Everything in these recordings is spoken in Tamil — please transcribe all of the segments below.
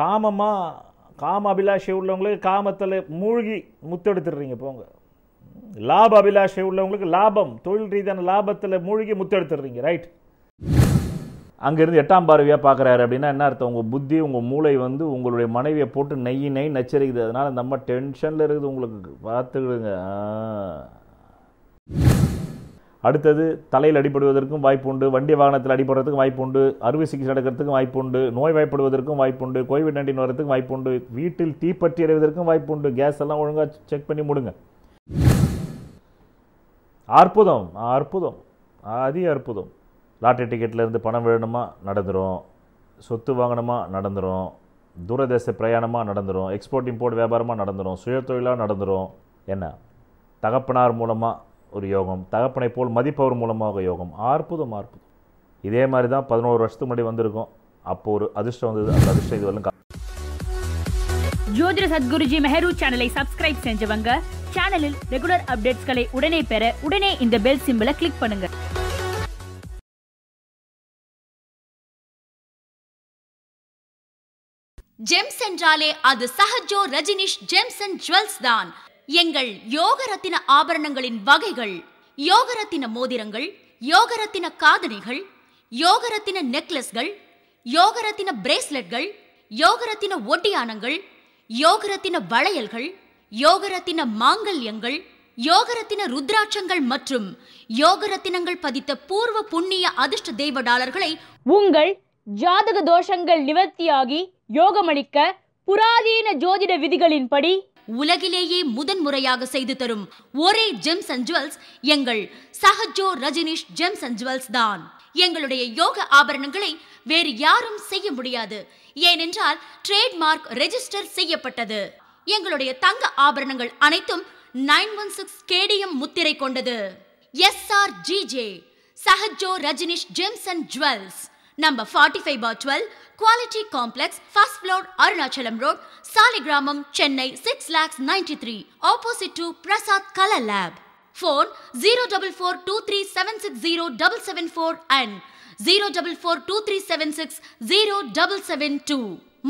காமமாக காம அபிலாஷை உள்ளவங்களுக்கு காமத்தில் மூழ்கி முத்தெடுத்துடுறீங்க போங்க லாப அபிலாஷை உள்ளவங்களுக்கு லாபம் தொழில் ரீதியான லாபத்தில் மூழ்கி முத்தெடுத்துடுறீங்க ரைட் அங்கேருந்து எட்டாம் பார்வையாக பார்க்குறாரு அப்படின்னா என்ன அர்த்தம் உங்கள் புத்தி உங்கள் மூளை வந்து உங்களுடைய மனைவியை போட்டு நெய் நெய் நச்சரிக்குது அதனால் நம்ம டென்ஷனில் இருக்குது உங்களுக்கு பார்த்துக்கிடுங்க அடுத்தது தலையில் அடிபடுவதற்கும் வாய்ப்பு உண்டு வண்டி வாகனத்தில் அடிபடுறதுக்கும் வாய்ப்பு உண்டு அறுவை சிகிச்சை நடக்கிறதுக்கும் வாய்ப்பு உண்டு நோய் வாய்ப்படுவதற்கும் வாய்ப்பு உண்டு கோவிட் நைன்டீன் வரதுக்கும் வாய்ப்பு உண்டு வீட்டில் தீப்பற்றி அடைவதற்கும் வாய்ப்பு உண்டு கேஸ் எல்லாம் ஒழுங்காக செக் பண்ணி முடுங்க அற்புதம் அற்புதம் அதி அற்புதம் லாட்ரி டிக்கெட்லேருந்து பணம் வேணுமா நடந்துடும் சொத்து வாங்கணுமா நடந்துடும் தூரதேச பிரயாணமாக நடந்துடும் எக்ஸ்போர்ட் இம்போர்ட் வியாபாரமாக நடந்துடும் தொழிலாக நடந்துடும் என்ன தகப்பனார் மூலமாக ஒரு யோகம் தகப்பனை போல் மதிப்பவர் மூலமாக யோகம் அற்புதம் ஆர்ப்புதம் இதே மாதிரி தான் பதினோரு வருஷத்துக்கு முன்னாடி வந்திருக்கோம் அப்போ ஒரு அதிர்ஷ்டம் வந்தது அந்த அதிர்ஷ்டம் இதுவரையும் ஜோதிட சத்குருஜி மெஹரு சேனலை சப்ஸ்கிரைப் செஞ்சவங்க சேனலில் ரெகுலர் அப்டேட்ஸ்களை உடனே பெற உடனே இந்த பெல் சிம்பிளை கிளிக் பண்ணுங்க ஜெம்ஸ் என்றாலே அது Sahajo Rajinish gems and jewels தான் எங்கள் யோகரத்தின ஆபரணங்களின் வகைகள் யோகரத்தின மோதிரங்கள் யோகரத்தின காதணிகள் யோகரத்தின நெக்லஸ்கள் யோகரத்தின பிரேஸ்லெட்கள் யோகரத்தின ஒட்டியானங்கள் யோகரத்தின வளையல்கள் யோகரத்தின மாங்கல்யங்கள் யோகரத்தின ருத்ராட்சங்கள் மற்றும் யோகரத்தினங்கள் பதித்த பூர்வ புண்ணிய அதிர்ஷ்ட தெய்வ டாலர்களை உங்கள் ஜாதக தோஷங்கள் நிவர்த்தியாகி யோகமளிக்க புராதீன ஜோதிட விதிகளின்படி உலகிலேயே முதன்முறையாக செய்து தரும் ஒரே ஜெம்ஸ் அண்ட் ஜுவல்ஸ் எங்கள் Sahajo Rajinish gems and jewels தான் எங்களுடைய யோக ஆபரணங்களை வேறு யாரும் செய்ய முடியாது ஏனென்றால் ட்ரேட்மார்க் ரெஜிஸ்டர் செய்யப்பட்டது எங்களுடைய தங்க ஆபரணங்கள் அனைத்தும் நைன் ஒன் சிக்ஸ் கேடிஎம் முத்திரை கொண்டது S R G J Sahajo Rajinish gems and jewels number forty five பார் டுவெல் quality complex first floor Arunachalam road Saligramam Chennai six lakhs ninety three opposite to Prasad colour lab phone zero double four two three seven six zero double seven four and zero double four two three seven six zero double seven two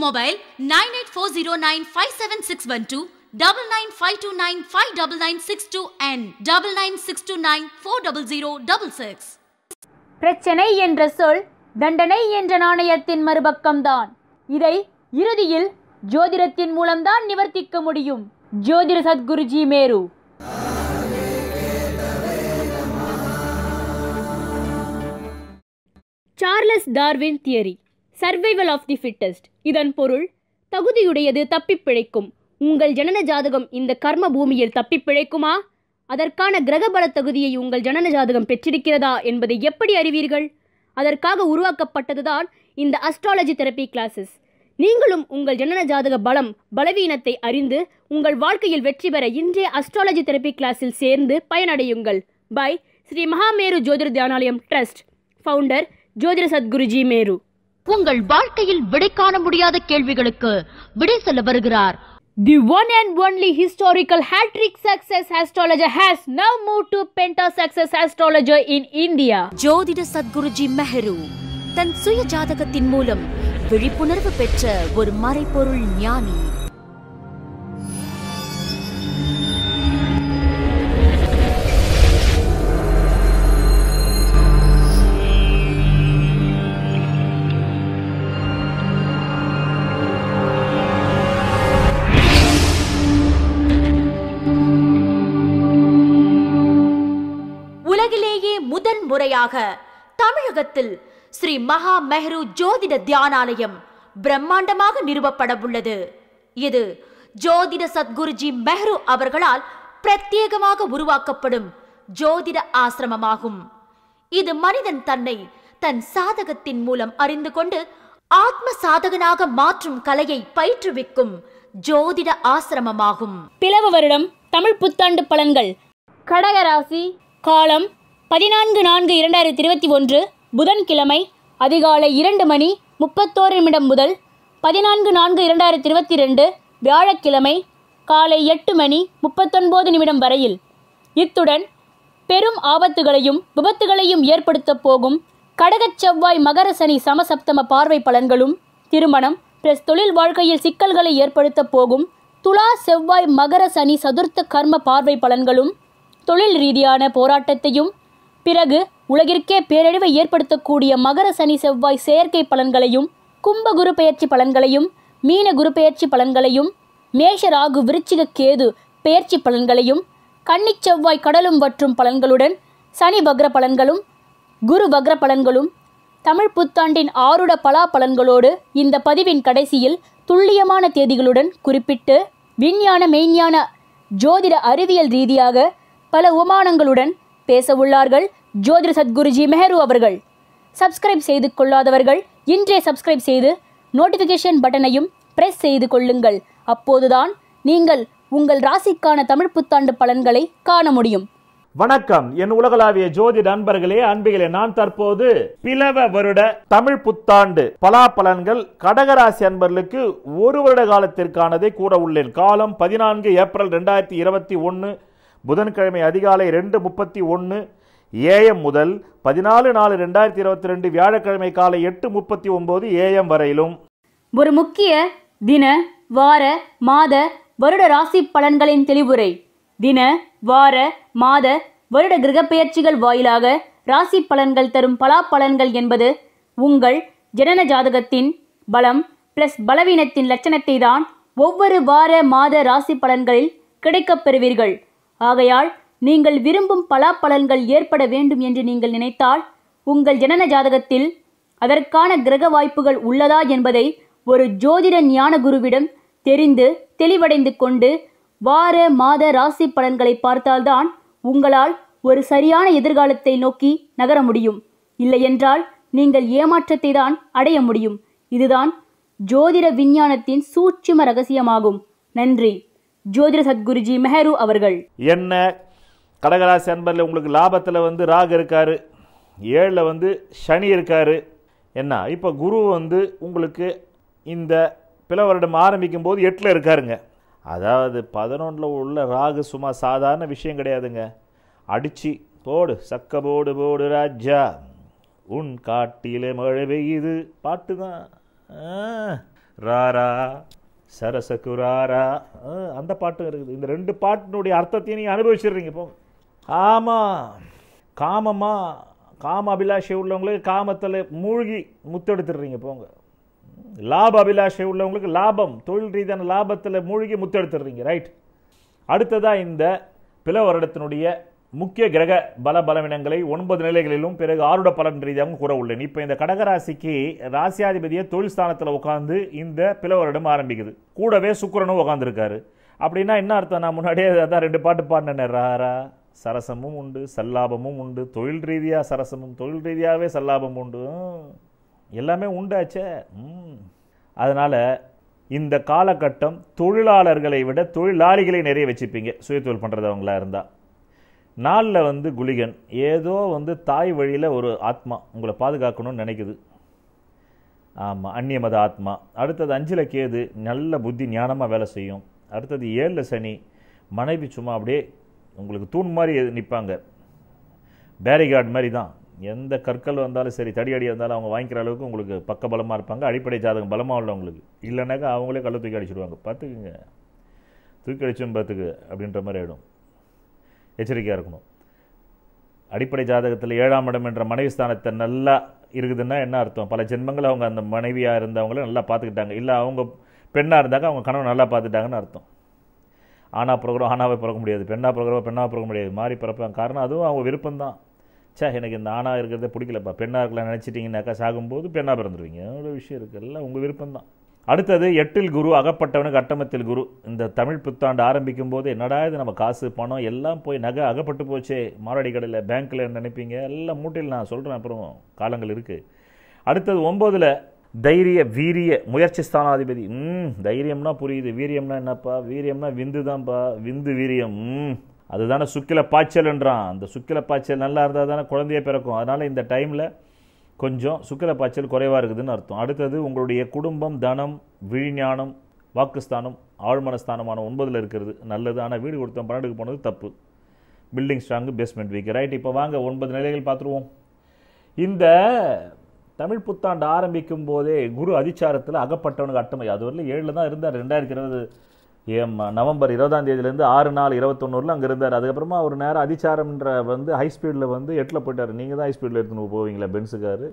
mobile nine eight four zero nine five seven six one two double nine five two nine five double nine six two and double nine six two nine four double zero double six பிரச்சனை என்ற சொல் தண்டனை என்ற நாணயத்தின் மறுபக்கம்தான் இதை இறுதியில் ஜோதிடத்தின் மூலம்தான் நிவர்த்திக்க முடியும் ஜோதிட Sadguruji Meru Charles Darwin theory survival of the fittest இதன் பொருள் தகுதியுடையது தப்பி பிழைக்கும் உங்கள் ஜனன ஜாதகம் இந்த கர்ம பூமியில் தப்பி பிழைக்குமா அதற்கான கிரகபல தகுதியை உங்கள் ஜனன ஜாதகம் பெற்றிருக்கிறதா என்பதை எப்படி அறிவீர்கள் அதற்காக உருவாக்கப்பட்டதுதான் இந்த அஸ்ட்ராலஜி தெரப்பி கிளாஸஸ் நீங்களும் உங்கள் ஜனன ஜாதக பலம் பலவீனத்தை அறிந்து உங்கள் வாழ்க்கையில் வெற்றி பெற இன்றைய அஸ்ட்ராலஜி தெரப்பி கிளாஸில் சேர்ந்து பயனடையுங்கள் by Sri Mahameru Jyothir Dhyanalayam trust founder Jyothir Sadguruji Meru உங்கள் வாழ்க்கையில் விடை காண முடியாத கேள்விகளுக்கு விடை சொல்ல வருகிறார் The one and only historical hat-trick success astrologer has now moved to Penta Success Astrologer in India. ஜோதிட சத்குருஜி மெஹரு தன் சுய ஜாதகத்தின் மூலம் விழிப்புணர்வு பெற்ற ஒரு மறைபொருள் ஞானி உலகிலேயே முதன் முறையாக தமிழகத்தில் ஸ்ரீ மகா மெஹ்ரு ஜோதிட தியானாலயம் பிரம்மாண்டமாக நிறுவப்பட உள்ளது இது ஜோதிட சத்குருஜி மெஹ்ரு அவர்களால் பிரத்யேகமாக உருவாக்கப்படும் ஜோதிட ஆசிரமமாகும் இது மனிதன் தன்னை தன் சாதகத்தின் மூலம் அறிந்து கொண்டு ஆத்ம சாதகனாக மாற்றும் கலையை பயிற்றுவிக்கும் ஜோதிட ஆசிரமமாகும் பிளவு வருடம் தமிழ் புத்தாண்டு பலன்கள் கடகராசி காலம் பதினான்கு நான்கு இரண்டாயிரத்தி இருபத்தி ஒன்று புதன்கிழமை அதிகாலை இரண்டு மணி முப்பத்தோரு நிமிடம் முதல் பதினான்கு நான்கு இரண்டாயிரத்தி இருபத்தி ரெண்டு வியாழக்கிழமை காலை எட்டு மணி முப்பத்தொன்பது நிமிடம் வரையில் இத்துடன் பெரும் ஆபத்துகளையும் விபத்துகளையும் ஏற்படுத்தப் போகும் கடகச் செவ்வாய் மகர சனி சமசப்தம பார்வை பலன்களும் திருமணம் பிளஸ் தொழில் வாழ்க்கையில் சிக்கல்களை ஏற்படுத்தப் போகும் துலா செவ்வாய் மகர சனி சதுர்த்த கர்ம பார்வை பலன்களும் தொழில் ரீதியான போராட்டத்தையும் பிறகு உலகிற்கே பேரழிவை ஏற்படுத்தக்கூடிய மகர சனி செவ்வாய் செயற்கை பலன்களையும் கும்ப குரு பெயர்ச்சி பலன்களையும் மீன குரு பெயர்ச்சி பலன்களையும் மேஷ ராகு விருச்சிக கேது பெயர்ச்சி பலன்களையும் கன்னிச் செவ்வாய் கடலும் வற்றும் பலன்களுடன் சனி வக்ர பலன்களும் குரு வக்ர பலன்களும் தமிழ் புத்தாண்டின் ஆருட பலா பலன்களோடு இந்த பதிவின் கடைசியில் துல்லியமான தேதிகளுடன் குறிப்பிட்டு விஞ்ஞான மெய்ஞான ஜோதிட அறிவியல் ரீதியாக பல உமானங்களுடன் பேச உள்ளார்கள் ஜோதிட சத்குருஜி மெஹரு அவர்கள் சப்ஸ்கிரைப் செய்து கொள்ளாதவர்கள் இன்றே சப்ஸ்கிரைப் செய்து நோட்டிஃபிகேஷன் பட்டனையும் பிரஸ் செய்து கொள்ளுங்கள் அப்போதுதான் நீங்கள் உங்கள் ராசிக்கான தமிழ் புத்தாண்டு பலன்களை காண முடியும் வணக்கம் என் உலகளாவிய ஜோதி நண்பர்களே அன்பிகளே நான் தற்போது பிளவ வருட தமிழ் புத்தாண்டு பலா பலன்கள் கடகராசி அன்பர்களுக்கு ஒரு வருட காலத்திற்கானதை கூட உள்ளேன் காலம் பதினான்கு ஏப்ரல் ரெண்டாயிரத்தி இருபத்தி ஒன்று புதன்கிழமை அதிகாலை ரெண்டு முப்பத்தி ஒன்று ஏஎம் முதல் பதினாலு நாலு ரெண்டாயிரத்தி இருபத்தி ரெண்டு வியாழக்கிழமை காலை எட்டு முப்பத்தி ஒன்பது ஏஎம் வரையிலும் ஒரு முக்கிய தின வார மாத வருட ராசி பலன்களின் தெளிவுரை தின வார மாத வருட கிரக பெயர்ச்சிகள் வாயிலாக ராசி பலன்கள் தரும் பலாப்பலன்கள் என்பது உங்கள் ஜனன ஜாதகத்தின் பலம் பிளஸ் பலவீனத்தின் லட்சணத்தை தான் ஒவ்வொரு வார மாத ராசி பலன்களில் கிடைக்கப் பெறுவீர்கள் ஆகையால் நீங்கள் விரும்பும் பலாப்பலன்கள் ஏற்பட வேண்டும் என்று நீங்கள் நினைத்தால் உங்கள் ஜனன ஜாதகத்தில் அதற்கான கிரக வாய்ப்புகள் உள்ளதா என்பதை ஒரு ஜோதிட ஞான குருவிடம் தெரிந்து தெளிவடைந்து கொண்டு வார மாத ராசி பலன்களை பார்த்தால்தான் உங்களால் ஒரு சரியான எதிர்காலத்தை நோக்கி நகர முடியும் இல்லையென்றால் நீங்கள் ஏமாற்றத்தை தான் அடைய முடியும் இதுதான் ஜோதிட விஞ்ஞானத்தின் சூட்சும ரகசியமாகும் நன்றி ஜோதிட சத்குருஜி மெஹரு அவர்கள் என்ன கடகராசி அன்பரில் உங்களுக்கு லாபத்தில் வந்து ராக இருக்கார் ஏழில் வந்து சனி இருக்கார் என்ன இப்போ குரு வந்து உங்களுக்கு இந்த பில வருடம் ஆரம்பிக்கும் போது எட்டில் இருக்காருங்க அதாவது பதினொன்றில் உள்ள ராகு சும்மா சாதாரண விஷயம் கிடையாதுங்க அடித்து போடு சக்க போடு போடு ராஜா உன் காட்டிலே மழை பெய்யுது பாட்டு தான் ராரா சரசகுராரா அந்த பாட்டும் இருக்குது இந்த ரெண்டு பாட்டினுடைய அர்த்தத்தையும் நீங்கள் அனுபவிச்சிடுறீங்க இப்போ ஆமாம் காமமாக காம அபிலாஷை உள்ளவங்களுக்கு காமத்தில் மூழ்கி முத்தெடுத்துடுறீங்க போங்க லாப அபிலாஷை உள்ளவங்களுக்கு லாபம் தொழில் ரீதியான லாபத்தில் மூழ்கி முத்தெடுத்துடுறீங்க ரைட் அடுத்ததாக இந்த வருடத்தினுடைய முக்கிய கிரக பல பலவினங்களை ஒன்பது நிலைகளிலும் பிறகு ஆருட பலன் ரீதியாகவும் கூற உள்ளேன் இப்போ இந்த கடகராசிக்கு ராசியாதிபதியை தொழில் ஸ்தானத்தில் உட்காந்து இந்த பிளவரிடம் ஆரம்பிக்குது கூடவே சுக்கரனும் உட்காந்துருக்காரு அப்படின்னா என்ன அர்த்தம் நான் முன்னாடியே அதான் ரெண்டு பாட்டு பாடினேன் ராரா சரசமும் உண்டு சல்லாபமும் உண்டு தொழில் ரீதியாக சரசமும் தொழில் ரீதியாகவே சல்லாபம் உண்டு எல்லாமே உண்டாச்சே அதனால் இந்த காலகட்டம் தொழிலாளர்களை விட தொழிலாளிகளை நிறைய வச்சுப்பீங்க சுயத்தொழில் அவங்களாக இருந்தால் நாளில் வந்து குளிகன் ஏதோ வந்து தாய் வழியில் ஒரு ஆத்மா உங்களை பாதுகாக்கணும்னு நினைக்குது ஆமாம் அந்நிய மத ஆத்மா அடுத்தது அஞ்சில் கேது நல்ல புத்தி ஞானமாக வேலை செய்யும் அடுத்தது ஏழில் சனி மனைவி சும்மா அப்படியே உங்களுக்கு தூண் மாதிரி நிற்பாங்க பேரிகார்டு மாதிரி தான் எந்த கற்கள் வந்தாலும் சரி தடியடி வந்தாலும் அவங்க வாங்கிக்கிற அளவுக்கு உங்களுக்கு பக்க பலமாக இருப்பாங்க அடிப்படை ஜாதகம் பலமாக உள்ள உங்களுக்கு இல்லைனாக்கா அவங்களே கல்லை தூக்கி அடிச்சுடுவாங்க பார்த்துக்குங்க தூக்கி அடிச்சோம் பார்த்துக்கு அப்படின்ற மாதிரி ஆகிடும் எச்சரிக்கையாக இருக்கணும் அடிப்படை ஜாதகத்தில் ஏழாம் இடம் என்ற மனைவி ஸ்தானத்தை நல்லா இருக்குதுன்னா என்ன அர்த்தம் பல ஜென்மங்கள் அவங்க அந்த மனைவியாக இருந்தவங்களும் நல்லா பார்த்துக்கிட்டாங்க இல்லை அவங்க பெண்ணாக இருந்தாங்க அவங்க கணவன் நல்லா பார்த்துட்டாங்கன்னு அர்த்தம் ஆனா பிறகுறோம் ஆனாவை பிறக்க முடியாது பெண்ணாக பிறகுறோம் பெண்ணாக பிறக்க முடியாது மாறி பிறப்பாங்க காரணம் அதுவும் அவங்க விருப்பம்தான் சே எனக்கு இந்த ஆணாக இருக்கிறதே பிடிக்கலப்பா பெண்ணாக இருக்கலாம் நினச்சிட்டிங்கனாக்கா சாகும்போது பெண்ணாக பிறந்துருவீங்க அவ்வளோ விஷயம் இருக்குது எல்லாம் உங்கள் விருப்பம்தான் அடுத்தது எட்டில் குரு அகப்பட்டவனுக்கு அட்டமத்தில் குரு இந்த தமிழ் புத்தாண்டு ஆரம்பிக்கும் போது என்னடா இது நம்ம காசு பணம் எல்லாம் போய் நகை அகப்பட்டு போச்சே மாரடி கடையில் பேங்க்கில் நினைப்பீங்க எல்லாம் மூட்டையில் நான் சொல்கிறேன் அப்புறம் காலங்கள் இருக்குது அடுத்தது ஒம்போதில் தைரிய வீரிய முயற்சி ஸ்தானாதிபதி ம் தைரியம்னா புரியுது வீரியம்னா என்னப்பா வீரியம்னா விந்து தான்ப்பா விந்து வீரியம் ம் அதுதானே சுக்கில பாய்ச்சல்ன்றான் அந்த சுக்கில பாய்ச்சல் நல்லா இருந்தால் தானே குழந்தைய பிறக்கும் அதனால் இந்த டைமில் கொஞ்சம் சுக்கர பாய்ச்சல் குறைவாக இருக்குதுன்னு அர்த்தம் அடுத்தது உங்களுடைய குடும்பம் தனம் விழிஞானம் வாக்குஸ்தானம் ஆழ்மனஸ்தானமான ஒன்பதில் இருக்கிறது நல்லது ஆனால் வீடு கொடுத்த பன்னெண்டுக்கு போனது தப்பு building strong basement weak right இப்போ வாங்க ஒன்பது நிலைகள் பார்த்துருவோம் இந்த தமிழ் புத்தாண்டு ஆரம்பிக்கும் போதே குரு அதிச்சாரத்தில் அகப்பட்டவனுக்கு அட்டமை அது வரல ஏழில் தான் இருந்தார் ரெண்டாயிரத்தி இருபது நவம்பர் இருபதாம் தேதியிலேருந்து ஆறு நாள் இருபத்தொன்னூரில் அங்கே இருந்தார் அதுக்கப்புறமா அவர் நேரம் அதிச்சாரம்ன்ற வந்து ஹை ஸ்பீடில் வந்து எட்டில் போயிட்டார் நீங்கள் தான் ஹை ஸ்பீடில் எடுத்துன்னு போவீங்களா பென்ஸுக்காரு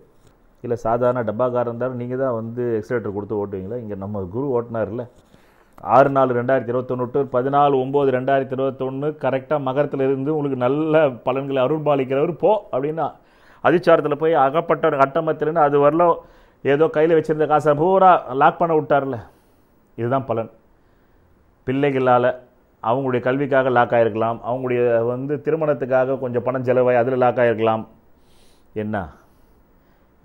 இல்லை சாதாரண டப்பாக்காரர் இருந்தாலும் நீங்கள் தான் வந்து எக்ஸலேட்டர் கொடுத்து ஓட்டுவீங்களா இங்கே நம்ம குரு ஓட்டினார்ல ஆறு நாலு ரெண்டாயிரத்தி இருபத்தொன்னு டு பதினாலு ஒம்பது ரெண்டாயிரத்தி இருபத்தொன்று கரெக்டாக மகரத்தில் இருந்து உங்களுக்கு நல்ல பலன்களை அருள்பாலிக்கிறவர் போ அப்படின்னா அதிச்சாரத்தில் போய் அகப்பட்ட கட்டமத்திலேருந்து அது வரல ஏதோ கையில் வச்சுருந்த காசை பூரா லாக் பண்ண விட்டார்ல இதுதான் பலன் பிள்ளைகளால் அவங்களுடைய கல்விக்காக லாக் ஆகிருக்கலாம் அவங்களுடைய வந்து திருமணத்துக்காக கொஞ்சம் பணம் செலவாய் அதில் லாக் ஆகிருக்கலாம் என்ன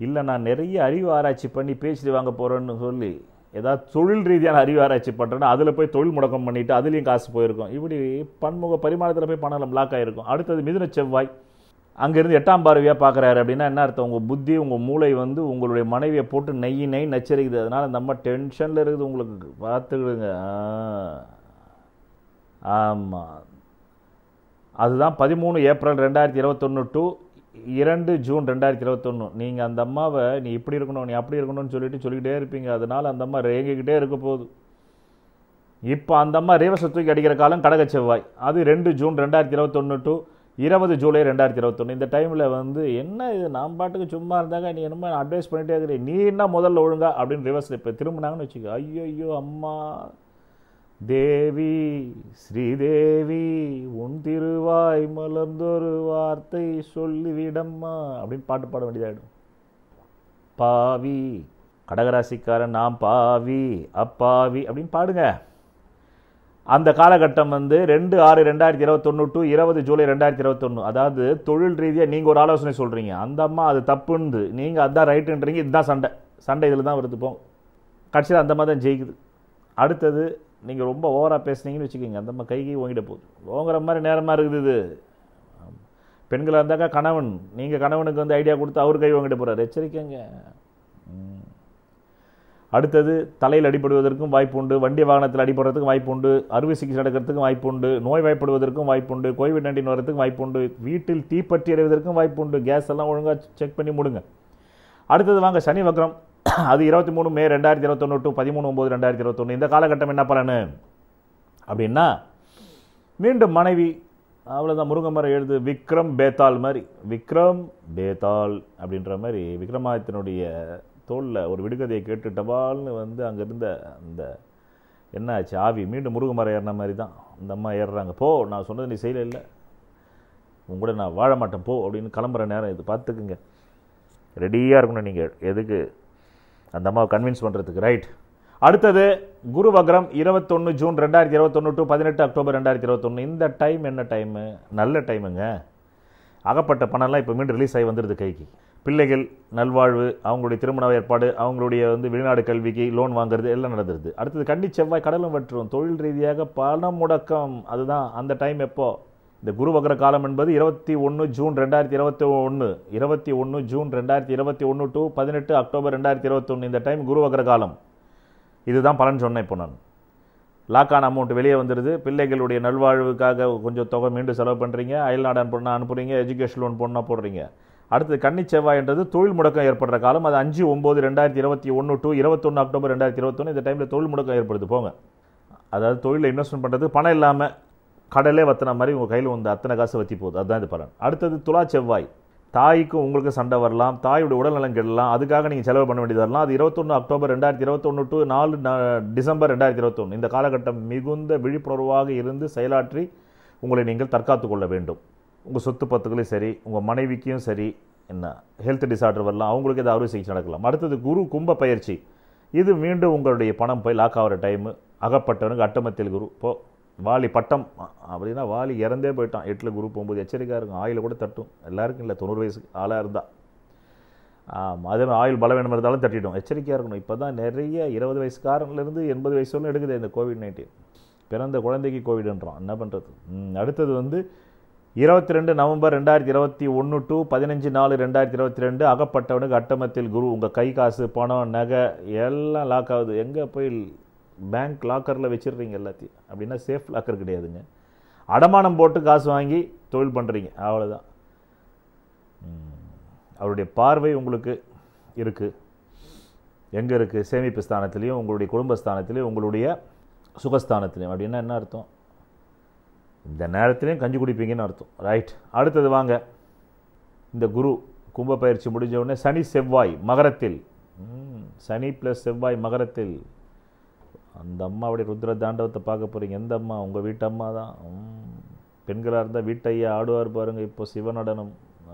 இல்லை நான் நிறைய அறிவு ஆராய்ச்சி பண்ணி பேச்சு வாங்க போகிறேன்னு சொல்லி ஏதாவது தொழில் ரீதியான அறிவு ஆராய்ச்சி பண்ணுறேன்னா அதில் போய் தொழில் முடக்கம் பண்ணிவிட்டு அதுலேயும் காசு போயிருக்கும் இப்படி பன்முக பரிமாணத்தில் போய் பணம் லாக் ஆகிருக்கும் அடுத்தது மிதுன செவ்வாய் அங்கேருந்து எட்டாம் பார்வையாக பார்க்குறாரு அப்படின்னா என்ன அர்த்தம் உங்கள் புத்தி உங்கள் மூளை வந்து உங்களுடைய மனைவியை போட்டு நெய் நெய் நச்சரிக்குது அதனால் அந்த அம்மா டென்ஷனில் இருக்குது உங்களுக்கு பார்த்துக்கிடுங்க ஆமாம் அதுதான் பதிமூணு ஏப்ரல் ரெண்டாயிரத்தி இருபத்தொன்று டு இரண்டு ஜூன் ரெண்டாயிரத்தி இருபத்தொன்று நீங்கள் அந்த அம்மாவை நீ இப்படி இருக்கணும் நீ அப்படி இருக்கணும்னு சொல்லிட்டு சொல்லிக்கிட்டே இருப்பீங்க அதனால் அந்த அம்மா ரேங்கிக்கிட்டே இருக்க போகுது இப்போ அந்த அம்மா ரேவசத்துக்கு அடிக்கிற காலம் கடக செவ்வாய் அது ரெண்டு ஜூன் ரெண்டாயிரத்தி இருபத்தொன்று டு இருபது ஜூலை ரெண்டாயிரத்தி இருபத்தொன்று இந்த டைமில் வந்து என்ன இது நான் பாட்டுக்கு சும்மா இருந்தாங்க நீ என்னமோ அட்வைஸ் பண்ணிகிட்டே இருக்கிற நீ என்ன முதல்ல ஒழுங்கா அப்படின்னு ரிவர்ஸ் இப்போ திரும்பினாங்கன்னு வச்சுக்கோ ஐயோ ஐயோ அம்மா தேவி ஸ்ரீதேவி உன் திருவாய் மலர்ந்தொரு வார்த்தை சொல்லிவிடம்மா அப்படின்னு பாட்டு பாட வேண்டியதாகிடும் பாவி கடகராசிக்காரன் நாம் பாவி அப்பாவி அப்படின்னு பாடுங்க அந்த காலகட்டம் வந்து ரெண்டு ஆறு ரெண்டாயிரத்தி இருபத்தொன்னு டு இருபது ஜூலை ரெண்டாயிரத்தி இருபத்தொன்று அதாவது தொழில் ரீதியாக நீங்கள் ஒரு ஆலோசனை சொல்கிறீங்க அந்த அம்மா அது தப்புன்னு நீங்கள் அதுதான் ரைட்டுன்றீங்க இதுதான் சண்டை சண்டை இதில் தான் வருது போகும் கடைசியில் அந்த மாதிரி தான் ஜெயிக்குது அடுத்தது நீங்கள் ரொம்ப ஓவராக பேசுனீங்கன்னு வச்சுக்கோங்க அந்த கை கைகி ஓங்கிட போகுது ஓங்குற மாதிரி நேரமாக இருக்குது இது பெண்களாக இருந்தாக்கா கணவன் நீங்கள் கணவனுக்கு வந்து ஐடியா கொடுத்து அவர் கை வாங்கிட்டு போகிறார் எச்சரிக்கைங்க அடுத்தது தலையில் அடிபடுவதற்கும் வாய்ப்பு உண்டு வண்டி வாகனத்தில் அடிபடுறதுக்கும் வாய்ப்பு உண்டு அறுவை சிகிச்சை நடக்கிறதுக்கும் வாய்ப்பு உண்டு நோய் வாய்ப்படுவதற்கும் வாய்ப்பு உண்டு கோவிட் நைன்டீன் வரதுக்கும் வாய்ப்பு உண்டு வீட்டில் தீப்பற்றி அடைவதற்கும் வாய்ப்பு உண்டு கேஸ் எல்லாம் ஒழுங்காக செக் பண்ணி முடுங்க அடுத்தது வாங்க சனி வக்ரம் அது இருபத்தி மூணு மே ரெண்டாயிரத்தி இருபத்தொன்னு டு பதிமூணு ஒம்பது ரெண்டாயிரத்தி இருபத்தொன்று இந்த காலகட்டம் என்ன பலனு அப்படின்னா மீண்டும் மனைவி அவ்வளோதான் முருங்கை மரம் எழுது விக்ரம் பேத்தால் மாதிரி விக்ரம் பேத்தால் அப்படின்ற மாதிரி விக்ரமாதித்தனுடைய தோளில் ஒரு விடுகதையை கேட்டுட்டவால்னு வந்து அங்கே இருந்த அந்த என்ன ஆச்சு ஆவி மீண்டும் முருகமரம் ஏறின மாதிரி தான் இந்த அம்மா ஏறுறாங்க போ நான் சொன்னது நீ செய்யல இல்லை உங்கூட நான் வாழ மாட்டேன் போ அப்படின்னு கிளம்புற நேரம் இது பார்த்துக்குங்க ரெடியாக இருக்கணும் நீங்கள் எதுக்கு அந்த அம்மாவை கன்வின்ஸ் பண்ணுறதுக்கு ரைட் அடுத்தது குரு வக்ரம் இருபத்தொன்று ஜூன் ரெண்டாயிரத்தி இருபத்தொன்று டு பதினெட்டு அக்டோபர் ரெண்டாயிரத்தி இருபத்தொன்று இந்த டைம் என்ன டைமு நல்ல டைமுங்க அகப்பட்ட பணம்லாம் இப்போ மீண்டும் ரிலீஸ் ஆகி வந்துடுது கைக்கு பிள்ளைகள் நல்வாழ்வு அவங்களுடைய திருமண ஏற்பாடு அவங்களுடைய வந்து வெளிநாடு கல்விக்கு லோன் வாங்குறது எல்லாம் நடந்துருது அடுத்தது கன்னி செவ்வாய் கடலும் வற்றும் தொழில் ரீதியாக பண முடக்கம் அதுதான் அந்த டைம் எப்போ இந்த குரு வகர காலம் என்பது இருபத்தி ஒன்று ஜூன் ரெண்டாயிரத்தி இருபத்தி ஒன்று இருபத்தி ஒன்று ஜூன் ரெண்டாயிரத்தி இருபத்தி ஒன்று டு பதினெட்டு அக்டோபர் ரெண்டாயிரத்தி இருபத்தொன்று இந்த டைம் குரு வகர காலம் இதுதான் பலன் சொன்னேன் இப்போ நான் லாக்கான அமௌண்ட் வெளியே வந்துடுது பிள்ளைகளுடைய நல்வாழ்வுக்காக கொஞ்சம் தொகை மீண்டும் செலவு பண்ணுறீங்க அயல்நாடு அனுப்புனா அனுப்புகிறீங்க எஜுகேஷன் லோன் போடணும் போடுறீங்க அடுத்தது கன்னி செவ்வாய் என்றது தொழில் முடக்கம் ஏற்படுற காலம் அது அஞ்சு ஒம்பது ரெண்டாயிரத்தி இருபத்தி ஒன்று டு இருபத்தொன்று அக்டோபர் ரெண்டாயிரத்தி இருபத்தொன்று இந்த டைமில் தொழில் முடக்கம் ஏற்படுது போங்க அதாவது தொழிலில் இன்வெஸ்ட்மெண்ட் பண்ணுறது பணம் இல்லாமல் கடலே வத்தின மாதிரி உங்கள் கையில் வந்து அத்தனை காசு வற்றி போகுது அதுதான் இது பலன் அடுத்தது துலா செவ்வாய் தாய்க்கும் உங்களுக்கு சண்டை வரலாம் தாயுடைய உடல்நலம் கெடலாம் அதுக்காக நீங்கள் செலவு பண்ண வேண்டியது வரலாம் அது இருபத்தொன்று அக்டோபர் ரெண்டாயிரத்தி இருபத்தொன்று டு நாலு டிசம்பர் ரெண்டாயிரத்தி இருபத்தொன்று இந்த காலகட்டம் மிகுந்த விழிப்புணர்வாக இருந்து செயலாற்றி உங்களை நீங்கள் தற்காத்து கொள்ள வேண்டும் உங்கள் சொத்து பத்துக்களையும் சரி உங்கள் மனைவிக்கும் சரி என்ன ஹெல்த் டிசார்டர் வரலாம் அவங்களுக்கு ஏதாவது அறுவை சிகிச்சை நடக்கலாம் அடுத்தது குரு கும்ப பயிற்சி இது மீண்டும் உங்களுடைய பணம் போய் லாக் ஆகிற டைமு அகப்பட்டவனுக்கு அட்டமத்தில் குரு இப்போது வாலி பட்டம் அப்படின்னா வாலி இறந்தே போயிட்டான் எட்டில் குரு போகும்போது எச்சரிக்கையாக இருக்கும் ஆயில் கூட தட்டும் எல்லாருக்கும் இல்லை தொண்ணூறு வயசு ஆளாக இருந்தால் அதே மாதிரி ஆயில் பலவீனம் இருந்தாலும் தட்டிட்டோம் எச்சரிக்கையாக இருக்கணும் இப்போ தான் நிறைய இருபது வயசுக்காரங்கலேருந்து எண்பது வயசு எடுக்குது இந்த கோவிட் நைன்டீன் பிறந்த குழந்தைக்கு கோவிடுன்றான் என்ன பண்ணுறது அடுத்தது வந்து இருபத்தி ரெண்டு நவம்பர் ரெண்டாயிரத்தி இருபத்தி ஒன்று டு பதினஞ்சு நாலு ரெண்டாயிரத்தி இருபத்தி ரெண்டு அகப்பட்டவனுக்கு அட்டமத்தில் குரு உங்கள் கை காசு பணம் நகை எல்லாம் லாக் ஆகுது எங்கே போய் பேங்க் லாக்கரில் வச்சிடுறீங்க எல்லாத்தையும் அப்படின்னா சேஃப் லாக்கர் கிடையாதுங்க அடமானம் போட்டு காசு வாங்கி தொழில் பண்ணுறீங்க அவ்வளோதான் அவருடைய பார்வை உங்களுக்கு இருக்குது எங்கே இருக்குது சேமிப்பு ஸ்தானத்துலேயும் உங்களுடைய குடும்ப ஸ்தானத்துலேயும் உங்களுடைய சுகஸ்தானத்துலேயும் அப்படின்னா என்ன அர்த்தம் இந்த நேரத்துலேயும் கஞ்சி குடிப்பீங்கன்னு அர்த்தம் ரைட் அடுத்தது வாங்க இந்த குரு கும்ப பயிற்சி முடிஞ்ச உடனே சனி செவ்வாய் மகரத்தில் சனி ப்ளஸ் செவ்வாய் மகரத்தில் அந்த அம்மா அப்படி ருத்ர தாண்டவத்தை பார்க்க போகிறீங்க எந்த அம்மா உங்கள் வீட்டம்மா தான் பெண்களாக இருந்தால் வீட்டையே ஆடுவார் பாருங்கள் இப்போ சிவநடனம்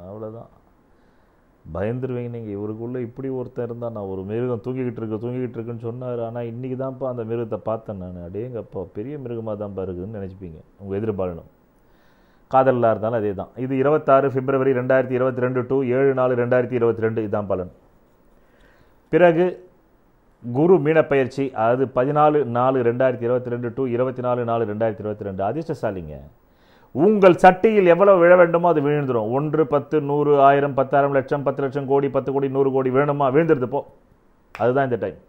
அவ்வளோதான் பயந்துருவீங்க நீங்கள் இவருக்குள்ளே இப்படி ஒருத்தர் இருந்தால் நான் ஒரு மிருகம் தூங்கிக்கிட்டு இருக்க தூங்கிக்கிட்டு இருக்குன்னு சொன்னார் ஆனால் இன்றைக்கி தான்ப்பா அந்த மிருகத்தை பார்த்தேன் நான் அடேங்கப்பா பெரிய மிருகமாக தான்ப்பா இருக்குதுன்னு நினச்சிப்பீங்க உங்கள் எதிர்பாலனம் காதலாக இருந்தாலும் அதே தான் இது இருபத்தாறு பிப்ரவரி ரெண்டாயிரத்தி இருபத்தி ரெண்டு டு ஏழு நாலு ரெண்டாயிரத்தி இருபத்தி ரெண்டு இதுதான் பலன் பிறகு குரு மீனப்பயிற்சி அது பதினாலு நாலு ரெண்டாயிரத்தி இருபத்தி ரெண்டு டு இருபத்தி நாலு நாலு ரெண்டாயிரத்தி இருபத்தி ரெண்டு அதிர்ஷ்டசாலிங்க உங்கள் சட்டியில் எவ்வளவு விழ வேண்டுமோ அது விழுந்துடும் ஒன்று பத்து நூறு ஆயிரம் பத்தாயிரம் லட்சம் பத்து லட்சம் கோடி பத்து கோடி நூறு கோடி வேணுமா விழுந்துருது போ அதுதான் இந்த டைம்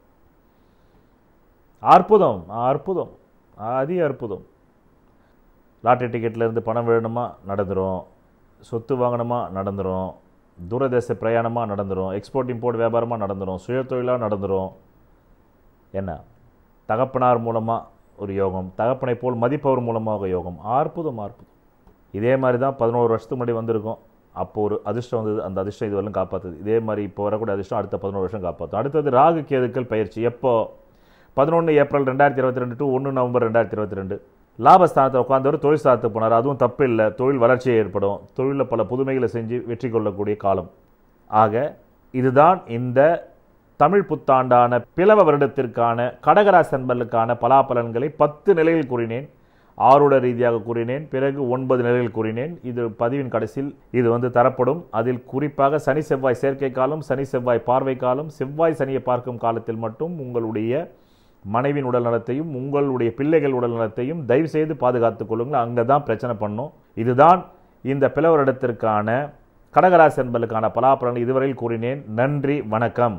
அற்புதம் அற்புதம் அதி அற்புதம் லாட்ரி டிக்கெட்லேருந்து பணம் வேணுமா நடந்துடும் சொத்து வாங்கணுமா நடந்துடும் தூரதேச பிரயாணமாக நடந்துடும் எக்ஸ்போர்ட் இம்போர்ட் வியாபாரமாக நடந்துடும் சுயத்தொழிலாக நடந்துடும் என்ன தகப்பனார் மூலமாக ஒரு யோகம் தகப்பனை போல் மதிப்பவர் மூலமாக யோகம் அற்புதம் அற்புதம் இதே மாதிரி தான் பதினோரு வருஷத்துக்கு முன்னாடி வந்திருக்கோம் அப்போது ஒரு அதிர்ஷ்டம் வந்தது அந்த அதிர்ஷ்டம் இதுவரையும் காப்பாற்றுது இதே மாதிரி இப்போ வரக்கூடிய அதிர்ஷ்டம் அடுத்த பதினோரு வருஷம் காப்பாற்றும் அடுத்தது ராகு கேதுக்கள் பயிற்சி எப்போ பதினொன்று ஏப்ரல் ரெண்டாயிரத்தி இருபத்தி ரெண்டு டு ஒன்று நவம்பர் ரெண்டாயிரத்தி இருபத்தி ரெண்டு லாபஸ்தானத்தில் உட்காந்தவர் தொழில் ஸ்தானத்துக்கு போனார் அதுவும் தப்பு இல்லை தொழில் வளர்ச்சியை ஏற்படும் தொழிலில் பல புதுமைகளை செஞ்சு வெற்றி கொள்ளக்கூடிய காலம் ஆக இதுதான் இந்த தமிழ் புத்தாண்டான பிளவ வருடத்திற்கான கடகராசி நண்பர்களுக்கான பலாபலன்களை பத்து நிலையில் கூறினேன் ஆறுட ரீதியாக கூறினேன் பிறகு ஒன்பது நிலையில் கூறினேன் இது பதிவின் கடைசியில் இது வந்து தரப்படும் அதில் குறிப்பாக சனி செவ்வாய் சேர்க்கை காலம் சனி செவ்வாய் பார்வை காலம் செவ்வாய் சனியை பார்க்கும் காலத்தில் மட்டும் உங்களுடைய மனைவியின் உடல் நலத்தையும் உங்களுடைய பிள்ளைகள் உடல் நலத்தையும் தயவு செய்து பாதுகாத்து கொள்ளுங்கள் அங்கே தான் பிரச்சனை பண்ணும் இதுதான் இந்த பிளவரிடத்திற்கான கடகராசி என்பதற்கான பலாபலன் இதுவரையில் கூறினேன் நன்றி வணக்கம்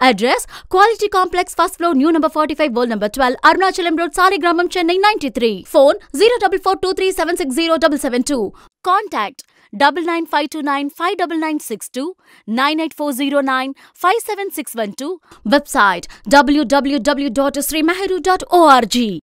Address Quality Complex, first floor, new number 45, world number 12, Arunachalam Road, Saligramam, Chennai 93. Phone Seven Six Zero Double Seven Two. Contact 99529 99469 Website www.srimaheru.org